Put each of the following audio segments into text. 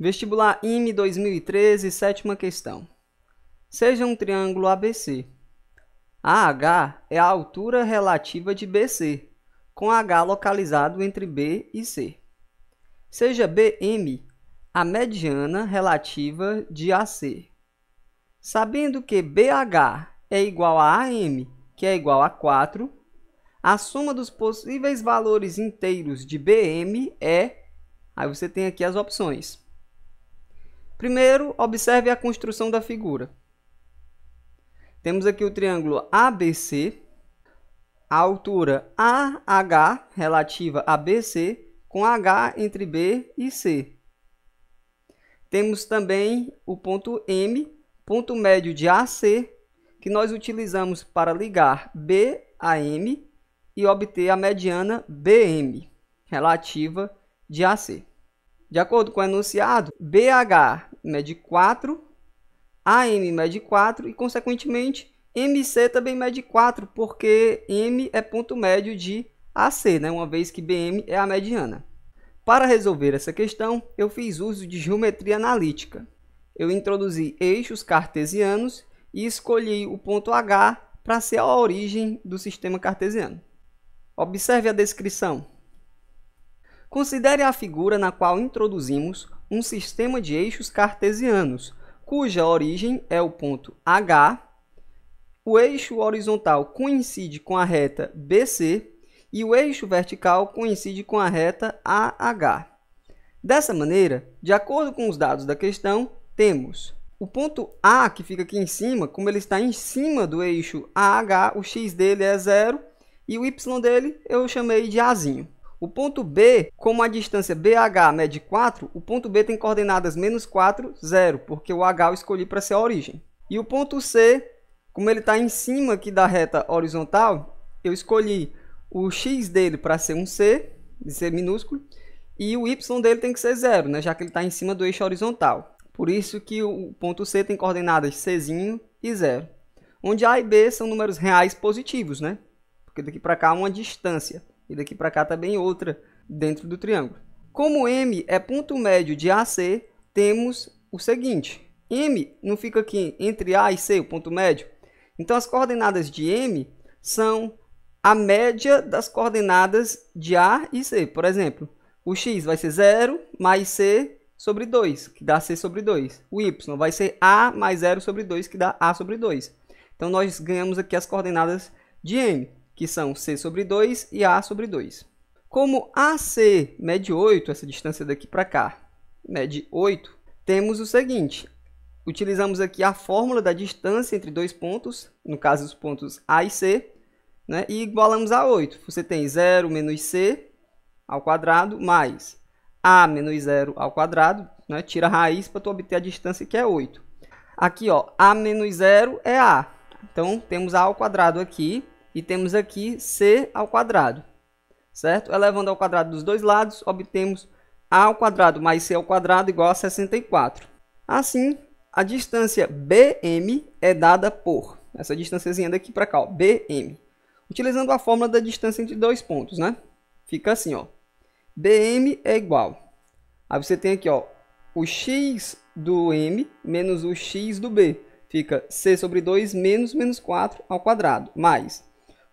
Vestibular IME 2013, sétima questão. Seja um triângulo ABC. AH é a altura relativa de BC, com H localizado entre B e C. Seja BM a mediana relativa de AC. Sabendo que BH é igual a AM, que é igual a 4, a soma dos possíveis valores inteiros de BM é... Aí você tem aqui as opções. Primeiro, observe a construção da figura. Temos aqui o triângulo ABC, a altura AH relativa a BC, com H entre B e C. Temos também o ponto M, ponto médio de AC, que nós utilizamos para ligar B a M e obter a mediana BM, relativa de AC. De acordo com o enunciado, BH mede 4, AM mede 4 e, consequentemente, MC também mede 4, porque M é ponto médio de AC, né? uma vez que BM é a mediana. Para resolver essa questão, eu fiz uso de geometria analítica. Eu introduzi eixos cartesianos e escolhi o ponto H para ser a origem do sistema cartesiano. Observe a descrição. Considere a figura na qual introduzimos um sistema de eixos cartesianos, cuja origem é o ponto H, o eixo horizontal coincide com a reta BC e o eixo vertical coincide com a reta AH. Dessa maneira, de acordo com os dados da questão, temos o ponto A, que fica aqui em cima, como ele está em cima do eixo AH, o x dele é zero e o y dele eu chamei de Azinho. O ponto B, como a distância BH mede 4, o ponto B tem coordenadas menos 4, 0, porque o H eu escolhi para ser a origem. E o ponto C, como ele está em cima aqui da reta horizontal, eu escolhi o x dele para ser um C, de ser minúsculo, e o y dele tem que ser zero, né, já que ele está em cima do eixo horizontal. Por isso que o ponto C tem coordenadas C e zero, onde A e B são números reais positivos, né? porque daqui para cá é uma distância e daqui para cá também tá outra dentro do triângulo. Como M é ponto médio de AC, temos o seguinte. M não fica aqui entre A e C, o ponto médio? Então, as coordenadas de M são a média das coordenadas de A e C. Por exemplo, o x vai ser 0 mais c sobre 2, que dá c sobre 2. O y vai ser a mais 0 sobre 2, que dá a sobre 2. Então, nós ganhamos aqui as coordenadas de m que são C sobre 2 e A sobre 2. Como AC mede 8, essa distância daqui para cá mede 8, temos o seguinte. Utilizamos aqui a fórmula da distância entre dois pontos, no caso os pontos A e C, né? e igualamos a 8. Você tem 0 menos C ao quadrado mais A menos 0 ao quadrado, né? tira a raiz para tu obter a distância que é 8. Aqui, ó, A menos 0 é A. Então, temos A ao quadrado aqui, e temos aqui c ao quadrado, certo? Elevando ao quadrado dos dois lados, obtemos a ao quadrado mais c ao quadrado igual a 64. Assim, a distância bm é dada por essa distânciazinha daqui para cá, ó, bm. Utilizando a fórmula da distância entre dois pontos, né? Fica assim, ó. bm é igual. Aí você tem aqui, ó, o x do m menos o x do b. Fica c sobre 2 menos menos 4 ao quadrado, mais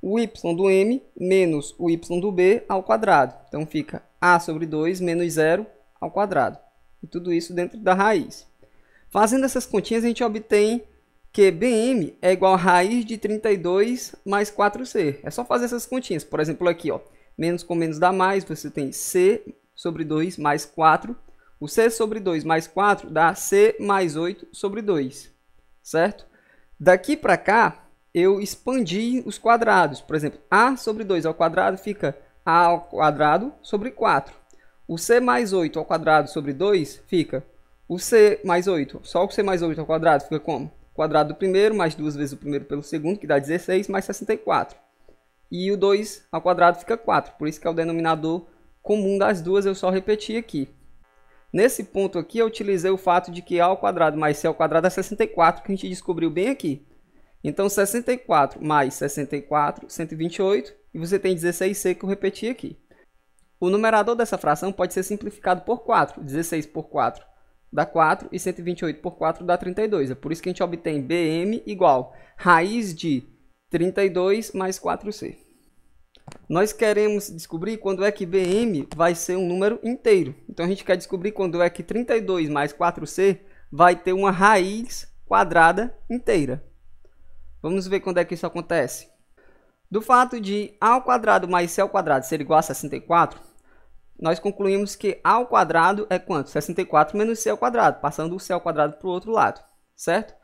o y do m menos o y do b ao quadrado. Então fica a sobre 2 menos 0 ao quadrado. E tudo isso dentro da raiz. Fazendo essas continhas, a gente obtém que bm é igual a raiz de 32 mais 4c. É só fazer essas continhas. Por exemplo, aqui, ó, menos com menos dá mais, você tem c sobre 2 mais 4. O c sobre 2 mais 4 dá c mais 8 sobre 2, certo? Daqui para cá, eu expandi os quadrados. Por exemplo, a sobre 2 ao quadrado fica a ao quadrado sobre 4. O c mais 8 ao quadrado sobre 2 fica o c mais 8. Só o c mais 8 ao quadrado fica como? quadrado do primeiro mais duas vezes o primeiro pelo segundo, que dá 16, mais 64. E o 2 ao quadrado fica 4. Por isso que é o denominador comum das duas, eu só repeti aqui. Nesse ponto aqui, eu utilizei o fato de que a ao quadrado mais c ao quadrado é 64, que a gente descobriu bem aqui. Então, 64 mais 64, 128, e você tem 16C que eu repeti aqui. O numerador dessa fração pode ser simplificado por 4. 16 por 4 dá 4 e 128 por 4 dá 32. É por isso que a gente obtém BM igual raiz de 32 mais 4C. Nós queremos descobrir quando é que BM vai ser um número inteiro. Então a gente quer descobrir quando é que 32 mais 4C vai ter uma raiz quadrada inteira. Vamos ver quando é que isso acontece. Do fato de a ao quadrado mais c ao quadrado ser igual a 64, nós concluímos que a ao quadrado é quanto? 64 menos c ao quadrado, passando o c ao quadrado para o outro lado, certo?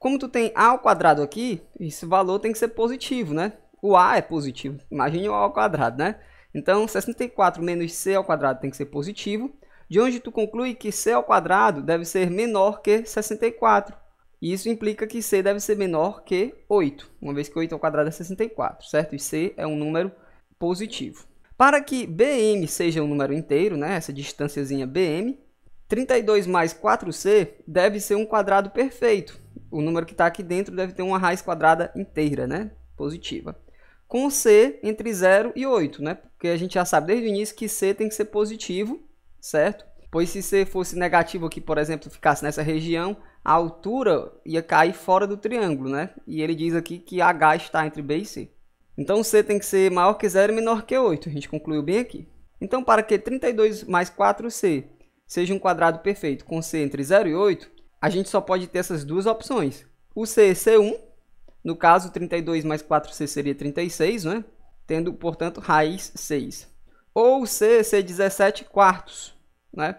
Como tu tem a ao quadrado aqui, esse valor tem que ser positivo, né? O a é positivo. Imagine o a ao quadrado, né? Então, 64 menos c ao quadrado tem que ser positivo, de onde tu conclui que c ao quadrado deve ser menor que 64. E isso implica que C deve ser menor que 8, uma vez que 8 ao quadrado é 64, certo? E C é um número positivo. Para que BM seja um número inteiro, né, essa distânciazinha BM, 32 mais 4C deve ser um quadrado perfeito. O número que está aqui dentro deve ter uma raiz quadrada inteira, né, positiva. Com C entre 0 e 8, né, porque a gente já sabe desde o início que C tem que ser positivo, certo? Pois se C fosse negativo aqui, por exemplo, ficasse nessa região, a altura ia cair fora do triângulo, né? E ele diz aqui que H está entre B e C. Então C tem que ser maior que zero e menor que 8. A gente concluiu bem aqui. Então, para que 32 mais 4C seja um quadrado perfeito com C entre 0 e 8, a gente só pode ter essas duas opções. O C é C1, no caso 32 mais 4C seria 36, né? tendo, portanto, raiz 6. Ou C, é C17 quartos, né?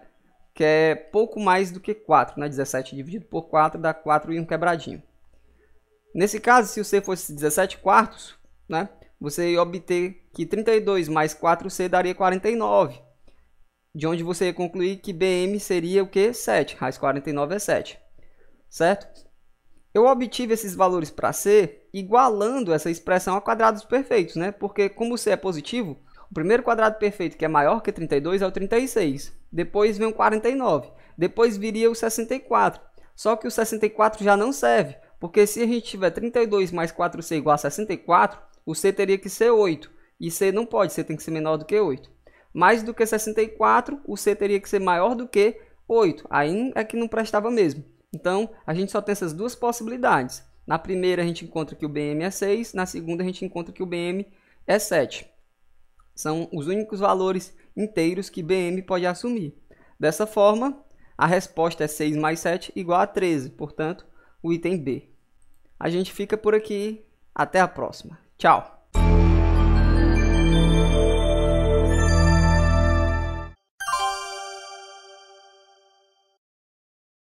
que é pouco mais do que 4, né? 17 dividido por 4 dá 4 e um quebradinho. Nesse caso, se o C fosse 17 quartos, né? Você ia obter que 32 mais 4C daria 49. De onde você ia concluir que BM seria o que? 7, raiz 49 é 7. Certo? Eu obtive esses valores para C igualando essa expressão a quadrados perfeitos, né? Porque como C é positivo, o primeiro quadrado perfeito que é maior que 32 é o 36 depois vem o 49, depois viria o 64. Só que o 64 já não serve, porque se a gente tiver 32 mais 4C igual a 64, o C teria que ser 8. E C não pode, C tem que ser menor do que 8. Mais do que 64, o C teria que ser maior do que 8. Aí é que não prestava mesmo. Então, a gente só tem essas duas possibilidades. Na primeira, a gente encontra que o BM é 6. Na segunda, a gente encontra que o BM é 7. São os únicos valores inteiros que BM pode assumir. Dessa forma, a resposta é 6 mais 7 igual a 13, portanto, o item B. A gente fica por aqui, até a próxima. Tchau!